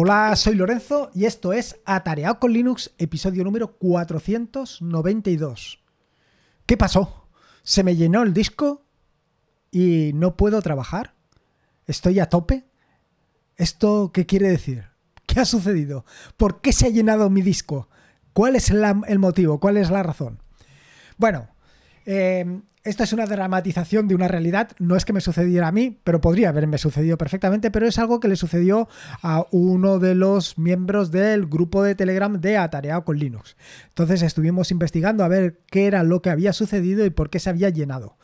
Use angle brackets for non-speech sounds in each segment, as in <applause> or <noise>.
Hola, soy Lorenzo y esto es Atareado con Linux, episodio número 492. ¿Qué pasó? ¿Se me llenó el disco y no puedo trabajar? ¿Estoy a tope? ¿Esto qué quiere decir? ¿Qué ha sucedido? ¿Por qué se ha llenado mi disco? ¿Cuál es el motivo? ¿Cuál es la razón? Bueno, eh, esta es una dramatización de una realidad, no es que me sucediera a mí, pero podría haberme sucedido perfectamente, pero es algo que le sucedió a uno de los miembros del grupo de Telegram de Atareado con Linux. Entonces estuvimos investigando a ver qué era lo que había sucedido y por qué se había llenado.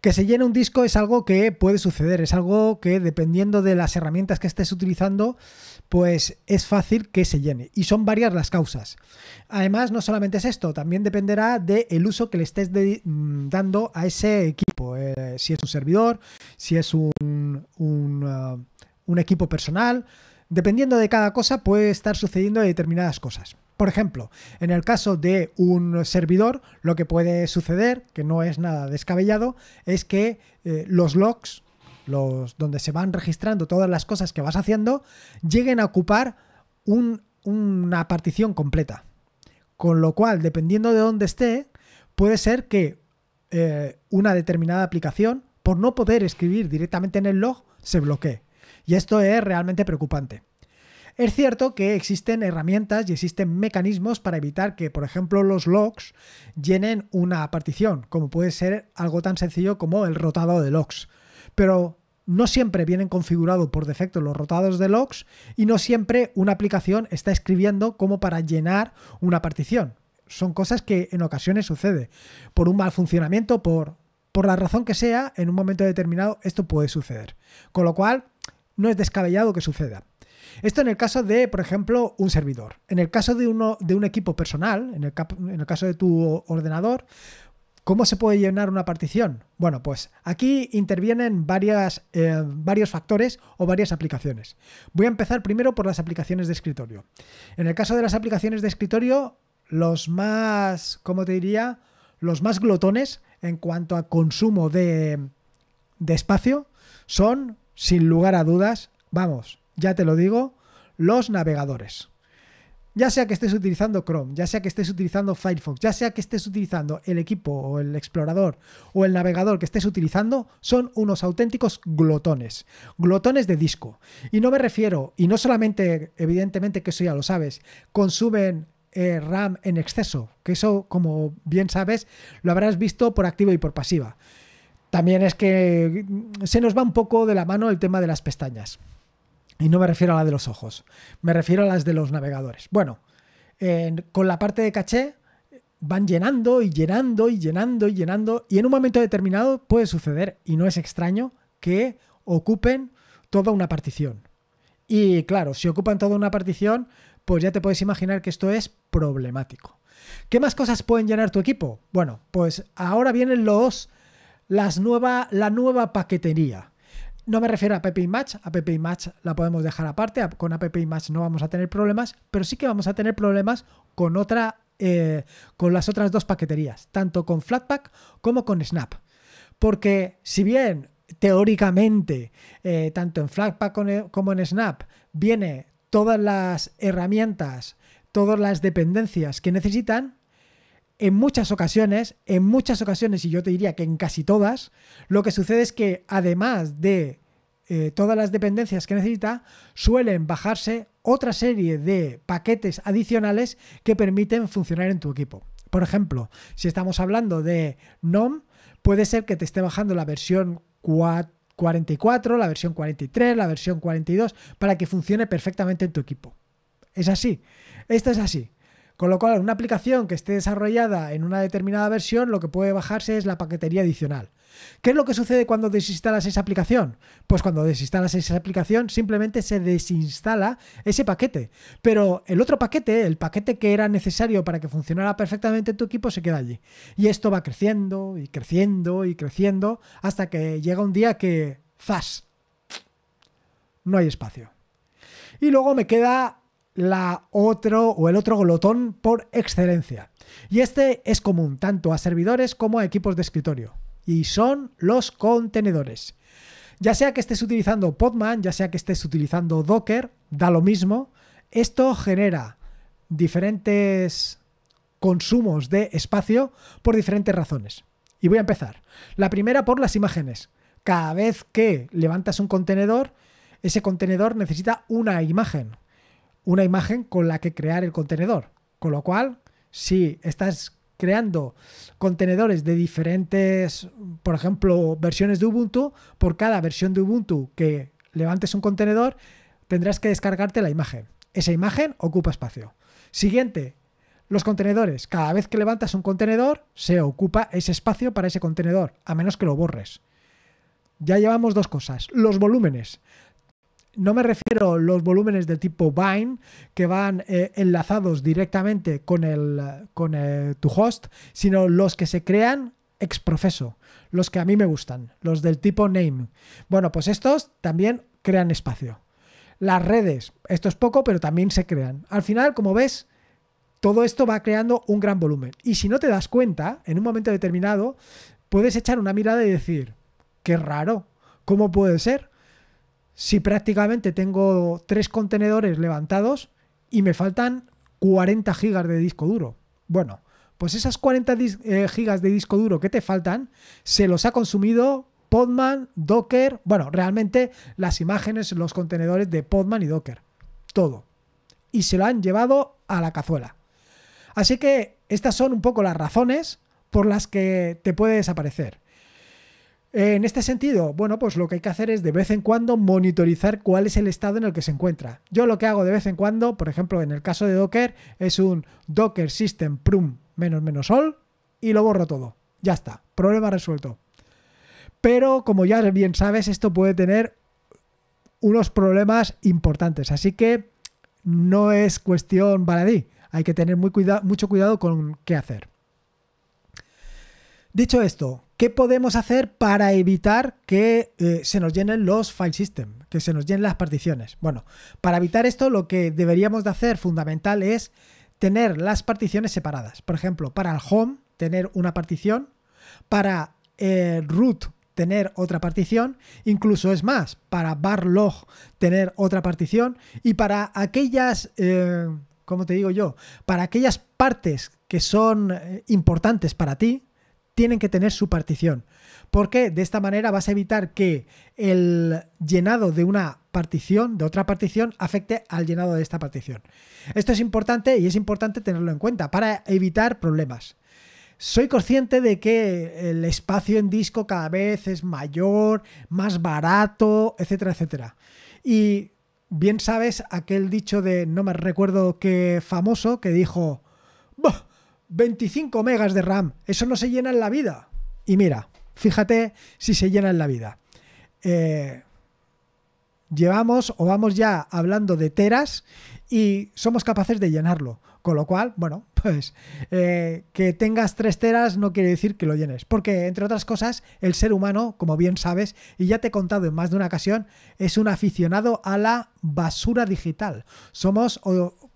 Que se llene un disco es algo que puede suceder, es algo que dependiendo de las herramientas que estés utilizando, pues es fácil que se llene. Y son varias las causas. Además, no solamente es esto, también dependerá del el uso que le estés mm, dando a ese equipo. Eh, si es un servidor, si es uh, un, equipo personal. Dependiendo de cada cosa, puede estar sucediendo determinadas cosas. Por ejemplo, en el caso de un servidor, lo que puede suceder, que no es nada descabellado, es que eh, los logs donde se van registrando todas las cosas que vas haciendo, lleguen a ocupar una partición completa. Con lo cual, dependiendo de dónde esté, puede ser que eh, una determinada aplicación, por no poder escribir directamente en el log, se bloquee. Y esto es realmente preocupante. Es cierto que existen herramientas y existen mecanismos para evitar que, por ejemplo, los logs llenen una partición, como puede ser algo tan sencillo como el rotado de logs. Pero no siempre vienen configurados por defecto los rotados de logs y no siempre una aplicación está escribiendo como para llenar una partición. Son cosas que en ocasiones sucede. Por un mal funcionamiento, por, por la razón que sea, en un momento determinado esto puede suceder. Con lo cual, no es descabellado que suceda. Esto en el caso de, por ejemplo, un servidor. En el caso de, uno, de un equipo personal, en el, en el caso de tu ordenador, ¿Cómo se puede llenar una partición? Bueno, pues aquí intervienen eh, varios factores o varias aplicaciones. Voy a empezar primero por las aplicaciones de escritorio. En el caso de las aplicaciones de escritorio, los más, ¿cómo te diría? Los más glotones en cuanto a consumo de espacio son, sin lugar a dudas, vamos, ya te lo digo, los navegadores ya sea que estés utilizando Chrome, ya sea que estés utilizando Firefox, ya sea que estés utilizando el equipo o el explorador o el navegador que estés utilizando, son unos auténticos glotones, glotones de disco. Y no me refiero, y no solamente, evidentemente que eso ya lo sabes, consumen eh, RAM en exceso, que eso, como bien sabes, lo habrás visto por activa y por pasiva. También es que mm, se nos va un poco de la mano el tema de las pestañas. Y no me refiero a la de los ojos, me refiero a las de los navegadores. Bueno, con la parte de caché van llenando y llenando y llenando y llenando y en un momento determinado puede suceder, y no es extraño, que ocupen toda una partición. Y claro, si ocupan toda una partición, pues ya te puedes imaginar que esto es problemático. ¿Qué más cosas pueden llenar tu equipo? Bueno, pues ahora vienen los las nueva, la nueva paquetería. No me refiero a Pepe Match, a Pepe Match la podemos dejar aparte, con App Match no vamos a tener problemas, pero sí que vamos a tener problemas con otra eh, con las otras dos paqueterías, tanto con Flatpak como con Snap. Porque si bien teóricamente, eh, tanto en Flatpak e, como en Snap, viene todas las herramientas, todas las dependencias que necesitan, en muchas ocasiones, en muchas ocasiones, y yo te diría que en casi todas, lo que sucede es que además de eh, todas las dependencias que necesita, suelen bajarse otra serie de paquetes adicionales que permiten funcionar en tu equipo. Por ejemplo, si estamos hablando de NOM, puede ser que te esté bajando la versión 44, la versión 43, la versión 42, para que funcione perfectamente en tu equipo. Es así, esto es así. Con lo cual, una aplicación que esté desarrollada en una determinada versión, lo que puede bajarse es la paquetería adicional. ¿Qué es lo que sucede cuando desinstalas esa aplicación? Pues cuando desinstalas esa aplicación simplemente se desinstala ese paquete, pero el otro paquete, el paquete que era necesario para que funcionara perfectamente tu equipo, se queda allí. Y esto va creciendo y creciendo y creciendo hasta que llega un día que, ¡zas! No hay espacio. Y luego me queda la otro o el otro glotón por excelencia. Y este es común tanto a servidores como a equipos de escritorio. Y son los contenedores. Ya sea que estés utilizando Podman, ya sea que estés utilizando Docker, da lo mismo. Esto genera diferentes consumos de espacio por diferentes razones. Y voy a empezar. La primera por las imágenes. Cada vez que levantas un contenedor, ese contenedor necesita una imagen una imagen con la que crear el contenedor. Con lo cual, si estás creando contenedores de diferentes, por ejemplo, versiones de Ubuntu, por cada versión de Ubuntu que levantes un contenedor, tendrás que descargarte la imagen. Esa imagen ocupa espacio. Siguiente, los contenedores. Cada vez que levantas un contenedor, se ocupa ese espacio para ese contenedor, a menos que lo borres. Ya llevamos dos cosas. Los volúmenes. No me refiero a los volúmenes del tipo Vine que van eh, enlazados directamente con, el, con eh, tu host, sino los que se crean ex profeso, los que a mí me gustan, los del tipo Name. Bueno, pues estos también crean espacio. Las redes, esto es poco, pero también se crean. Al final, como ves, todo esto va creando un gran volumen. Y si no te das cuenta, en un momento determinado, puedes echar una mirada y decir, qué raro, ¿cómo puede ser? si prácticamente tengo tres contenedores levantados y me faltan 40 gigas de disco duro? Bueno, pues esas 40 eh, gigas de disco duro que te faltan se los ha consumido Podman, Docker, bueno, realmente las imágenes, los contenedores de Podman y Docker, todo. Y se lo han llevado a la cazuela. Así que estas son un poco las razones por las que te puede desaparecer. Eh, en este sentido, bueno, pues lo que hay que hacer es de vez en cuando monitorizar cuál es el estado en el que se encuentra. Yo lo que hago de vez en cuando, por ejemplo, en el caso de Docker, es un docker system prum menos menos all y lo borro todo. Ya está, problema resuelto. Pero como ya bien sabes, esto puede tener unos problemas importantes, así que no es cuestión baladí. Hay que tener muy mucho cuidado con qué hacer. Dicho esto, ¿qué podemos hacer para evitar que eh, se nos llenen los file system, que se nos llenen las particiones? Bueno, para evitar esto lo que deberíamos de hacer fundamental es tener las particiones separadas. Por ejemplo, para el home tener una partición, para el root tener otra partición, incluso es más, para log tener otra partición y para aquellas, eh, ¿cómo te digo yo? Para aquellas partes que son eh, importantes para ti, tienen que tener su partición. Porque de esta manera vas a evitar que el llenado de una partición, de otra partición, afecte al llenado de esta partición. Esto es importante y es importante tenerlo en cuenta para evitar problemas. Soy consciente de que el espacio en disco cada vez es mayor, más barato, etcétera, etcétera. Y bien sabes aquel dicho de, no me recuerdo qué famoso, que dijo, 25 megas de RAM. Eso no se llena en la vida. Y mira, fíjate si se llena en la vida. Eh, llevamos o vamos ya hablando de teras y somos capaces de llenarlo. Con lo cual, bueno, <laughs> pues eh, que tengas tres teras no quiere decir que lo llenes. Porque, entre otras cosas, el ser humano, como bien sabes, y ya te he contado en más de una ocasión, es un aficionado a la basura digital. Somos,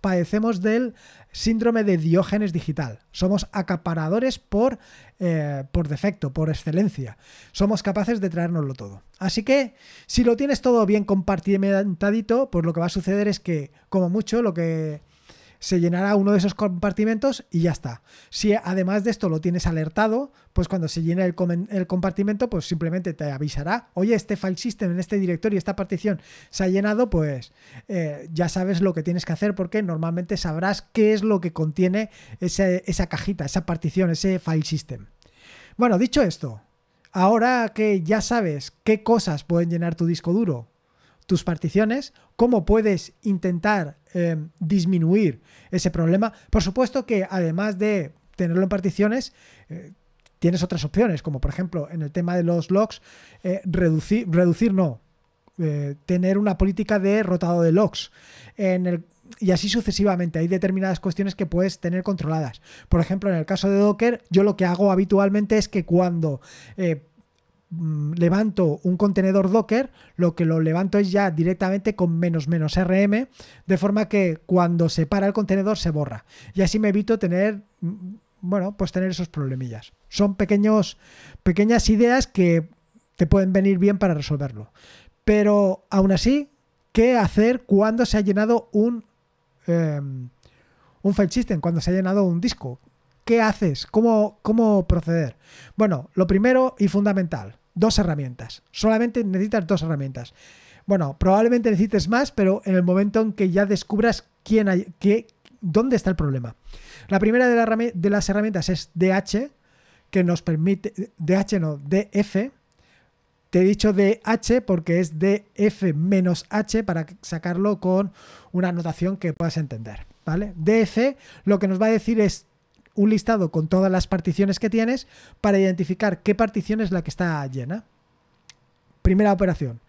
padecemos del síndrome de diógenes digital. Somos acaparadores por, eh, por defecto, por excelencia. Somos capaces de traernoslo todo. Así que si lo tienes todo bien compartimentadito, pues lo que va a suceder es que como mucho lo que se llenará uno de esos compartimentos y ya está. Si además de esto lo tienes alertado, pues cuando se llene el, compartimento, pues simplemente te avisará, oye, este file system en este directorio, esta partición se ha llenado, pues eh, ya sabes lo que tienes que hacer porque normalmente sabrás qué es lo que contiene esa cajita, esa partición, ese file system. Bueno, dicho esto, ahora que ya sabes qué cosas pueden llenar tu disco duro, tus particiones, cómo puedes intentar eh, disminuir ese problema. Por supuesto que además de tenerlo en particiones, eh, tienes otras opciones, como por ejemplo en el tema de los logs, eh, reducir, reducir no, tener una política de rotado de logs. En el, y así sucesivamente. Hay determinadas cuestiones que puedes tener controladas. Por ejemplo, en el caso de Docker, yo lo que hago habitualmente es que cuando Mm, levanto un contenedor Docker, lo que lo levanto es ya directamente con menos menos RM, de forma que cuando se para el contenedor se borra. Y así me evito tener, mm, bueno, pues tener esos problemillas. Son pequeños, pequeñas ideas que te pueden venir bien para resolverlo. Pero aún así, ¿qué hacer cuando se ha llenado un, em, un file system, cuando se ha llenado un disco? ¿Qué haces? ¿Cómo, ¿Cómo proceder? Bueno, lo primero y fundamental, Dos herramientas. Solamente necesitas dos herramientas. Bueno, probablemente necesites más, pero en el momento en que ya descubras quién hay, dónde está el problema. La primera de, las herramientas es DH, que nos permite, DH no, DF, te he dicho DH porque es DF menos H para sacarlo con una notación que puedas entender. ¿vale? DF lo que nos va a decir es un listado con todas las particiones que tienes para identificar qué partición es la que está llena. Primera operación.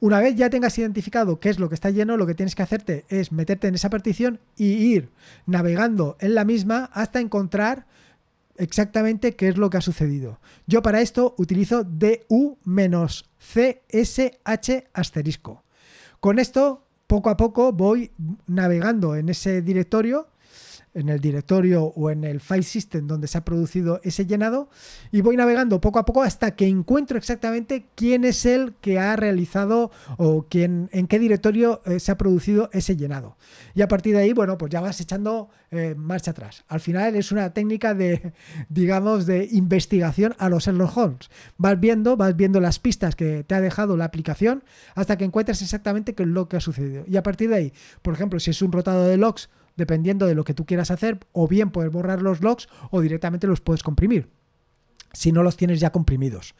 Una vez ya tengas identificado qué es lo que está lleno, lo que tienes que hacerte es meterte en esa partición y ir navegando en la misma hasta encontrar exactamente qué es lo que ha sucedido. Yo para esto utilizo DU-CSH asterisco. Con esto, poco a poco voy navegando en ese directorio en el directorio o en el file system donde se ha producido ese llenado y voy navegando poco a poco hasta que encuentro exactamente quién es el que ha realizado o quién, en qué directorio eh, se ha producido ese llenado. Y a partir de ahí, bueno, pues ya vas echando eh, marcha atrás. Al final es una técnica de, <laughs> digamos, de investigación a los Sherlock Holmes. Vas viendo, vas viendo las pistas que te ha dejado la aplicación hasta que encuentres exactamente qué es lo que ha sucedido. Y a partir de ahí, por ejemplo, si es un rotado de logs, dependiendo de lo que tú quieras hacer, o bien puedes borrar los logs o directamente los puedes comprimir si no los tienes ya comprimidos.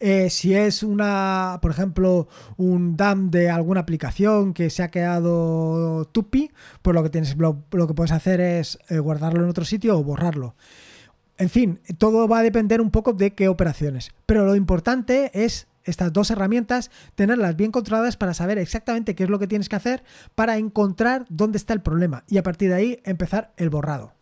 Eh, si es una, por ejemplo, un DAM de alguna aplicación que se ha quedado tupi, pues lo que tienes, lo, que puedes hacer es eh, guardarlo en otro sitio o borrarlo. En fin, todo va a depender un poco de qué operaciones. Pero lo importante es estas dos herramientas, tenerlas bien controladas para saber exactamente qué es lo que tienes que hacer para encontrar dónde está el problema y a partir de ahí empezar el borrado.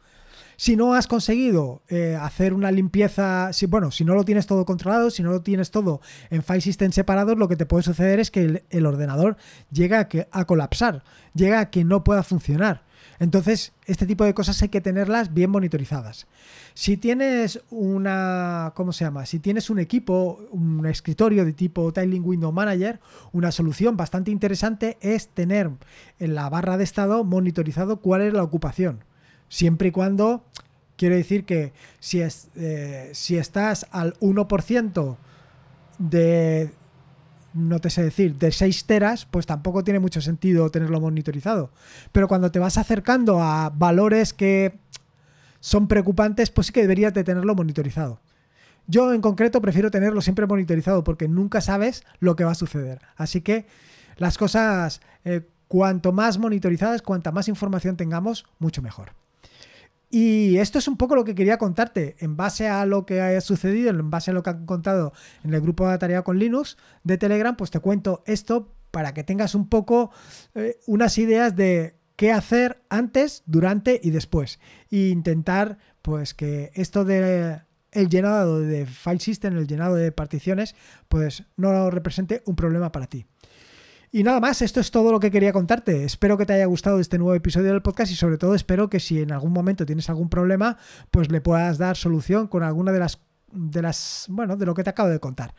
Si no has conseguido eh, hacer una limpieza, si, bueno, si no lo tienes todo controlado, si no lo tienes todo en file system separados, lo que te puede suceder es que el, ordenador llega a, que, a colapsar, llega a que no pueda funcionar. Entonces, este tipo de cosas hay que tenerlas bien monitorizadas. Si tienes una, ¿cómo se llama? Si tienes un equipo, un escritorio de tipo Tiling Window Manager, una solución bastante interesante es tener en la barra de estado monitorizado cuál es la ocupación. Siempre y cuando, quiero decir que si, eh, si estás al 1% de no te sé decir, de 6 teras, pues tampoco tiene mucho sentido tenerlo monitorizado. Pero cuando te vas acercando a valores que son preocupantes, pues sí que deberías de tenerlo monitorizado. Yo en concreto prefiero tenerlo siempre monitorizado porque nunca sabes lo que va a suceder. Así que las cosas, eh, cuanto más monitorizadas, cuanta más información tengamos, mucho mejor. Y esto es un poco lo que quería contarte en base a lo que ha sucedido, en base a lo que han contado en el grupo de tarea con Linux de Telegram, pues te cuento esto para que tengas un poco eh, unas ideas de qué hacer antes, durante y después. E intentar pues que esto de el llenado de file system, el llenado de particiones, pues no represente un problema para ti. Y nada más, esto es todo lo que quería contarte. Espero que te haya gustado este nuevo episodio del podcast y sobre todo espero que si en algún momento tienes algún problema, pues le puedas dar solución con alguna de las de las, bueno, de lo que te acabo de contar.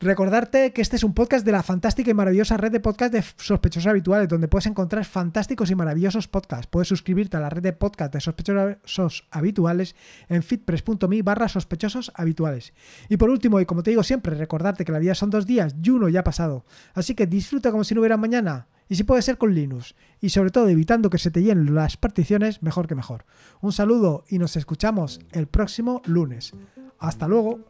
Recordarte que este es un podcast de la fantástica y maravillosa red de podcast de sospechosos habituales, donde puedes encontrar fantásticos y maravillosos podcasts. Puedes suscribirte a la red de podcast de sospechosos habituales en fitpress.me barra sospechosos habituales. Y por último, y como te digo siempre, recordarte que la vida son dos días y uno ya ha pasado. Así que disfruta como si no hubiera mañana. Y si puede ser con Linux. Y sobre todo evitando que se te llenen las particiones, mejor que mejor. Un saludo y nos escuchamos el próximo lunes. Hasta luego.